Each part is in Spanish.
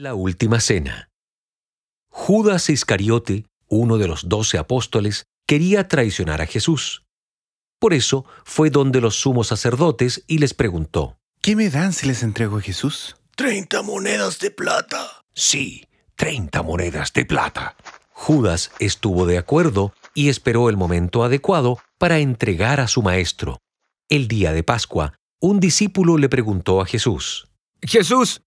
La Última Cena. Judas Iscariote, uno de los doce apóstoles, quería traicionar a Jesús. Por eso fue donde los sumos sacerdotes y les preguntó, ¿Qué me dan si les entrego a Jesús? Treinta monedas de plata. Sí, treinta monedas de plata. Judas estuvo de acuerdo y esperó el momento adecuado para entregar a su maestro. El día de Pascua, un discípulo le preguntó a Jesús, Jesús,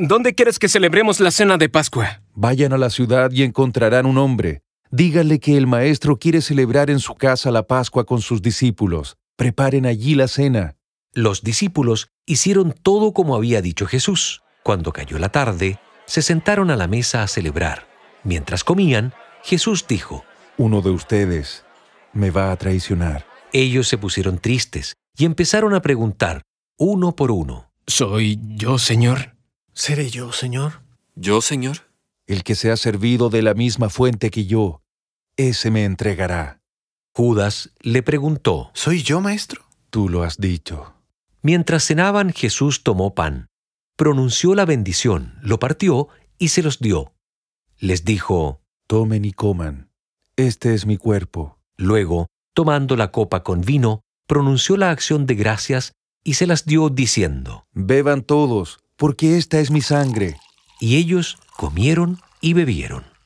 ¿Dónde quieres que celebremos la cena de Pascua? Vayan a la ciudad y encontrarán un hombre. Díganle que el maestro quiere celebrar en su casa la Pascua con sus discípulos. Preparen allí la cena. Los discípulos hicieron todo como había dicho Jesús. Cuando cayó la tarde, se sentaron a la mesa a celebrar. Mientras comían, Jesús dijo, Uno de ustedes me va a traicionar. Ellos se pusieron tristes y empezaron a preguntar, uno por uno, ¿Soy yo, Señor? ¿Seré yo, Señor? ¿Yo, Señor? El que se ha servido de la misma fuente que yo, ese me entregará. Judas le preguntó, ¿Soy yo, maestro? Tú lo has dicho. Mientras cenaban, Jesús tomó pan, pronunció la bendición, lo partió y se los dio. Les dijo, Tomen y coman, este es mi cuerpo. Luego, tomando la copa con vino, pronunció la acción de gracias y se las dio diciendo, Beban todos, porque esta es mi sangre. Y ellos comieron y bebieron.